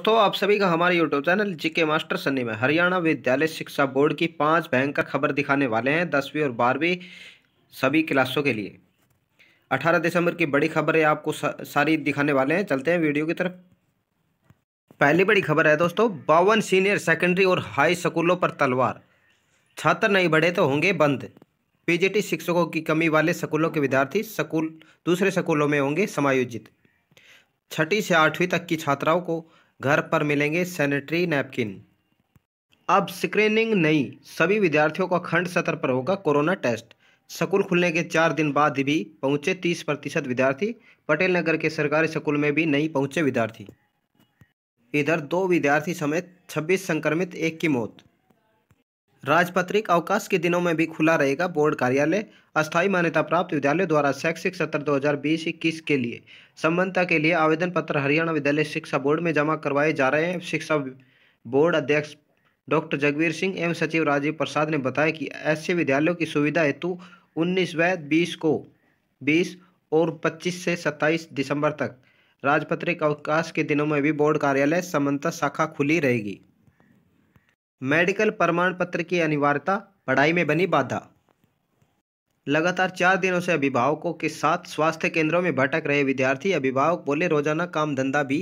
दोस्तों आप सभी का हमारे YouTube channel GK master Sunny में हरियाणा विद्यालय शिक्षा बोर्ड की पांच भयंकर खबर दिखाने वाले हैं दसवीं और बारहवीं सभी क्लासों के लिए 18 दिसंबर की बड़ी खबर है आपको सारी दिखाने वाले हैं चलते हैं वीडियो की तरफ पहली बड़ी खबर है दोस्तों बावन सीनियर सेकेंडरी और हाई स्कूलों पर तलवार छात्र नहीं बढ़े तो होंगे बंद पीजीटी शिक्षकों की कमी वाले स्कूलों के विद्यार्थी स्कूल दूसरे स्कूलों में होंगे समायोजित छठी से आठवीं तक की छात्राओं को घर पर मिलेंगे सैनिटरी नैपकिन अब स्क्रीनिंग नहीं सभी विद्यार्थियों का खंड सत्र पर होगा कोरोना टेस्ट स्कूल खुलने के चार दिन बाद भी पहुंचे तीस प्रतिशत विद्यार्थी पटेल नगर के सरकारी स्कूल में भी नहीं पहुंचे विद्यार्थी इधर दो विद्यार्थी समेत छब्बीस संक्रमित एक की मौत राजपत्रिक अवकाश के दिनों में भी खुला रहेगा बोर्ड कार्यालय अस्थायी मान्यता प्राप्त विद्यालय द्वारा शैक्षिक सत्र 2020-21 के लिए संबंधता के लिए आवेदन पत्र हरियाणा विद्यालय शिक्षा बोर्ड में जमा करवाए जा रहे हैं शिक्षा बोर्ड अध्यक्ष डॉक्टर जगवीर सिंह एवं सचिव राजीव प्रसाद ने बताया कि ऐसे विद्यालयों की सुविधा हेतु उन्नीस व बीस को बीस और पच्चीस से सत्ताईस दिसंबर तक राजपत्रिक अवकाश के दिनों में भी बोर्ड कार्यालय समन्ता शाखा खुली रहेगी मेडिकल प्रमाण पत्र की अनिवार्यता पढ़ाई में बनी बाधा लगातार चार दिनों से अभिभावकों के साथ स्वास्थ्य केंद्रों में भटक रहे विद्यार्थी अभिभावक बोले रोजाना काम धंधा भी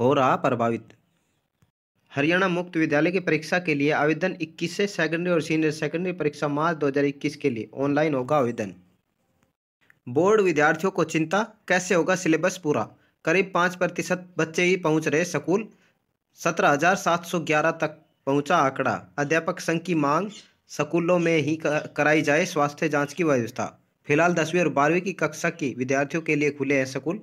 हो रहा प्रभावित हरियाणा मुक्त विद्यालय की परीक्षा के लिए आवेदन 21 से सेकेंडरी और सीनियर सेकेंडरी परीक्षा मार्च 2021 के लिए ऑनलाइन होगा आवेदन बोर्ड विद्यार्थियों को चिंता कैसे होगा सिलेबस पूरा करीब पाँच प्रतिशत बच्चे ही पहुंच रहे स्कूल सत्रह हजार सात सौ ग्यारह तक पहुंचा आंकड़ा अध्यापक संघ की मांग स्कूलों में ही कराई जाए स्वास्थ्य जांच की व्यवस्था फिलहाल दसवीं और बारहवीं की कक्षा के विद्यार्थियों के लिए खुले हैं स्कूल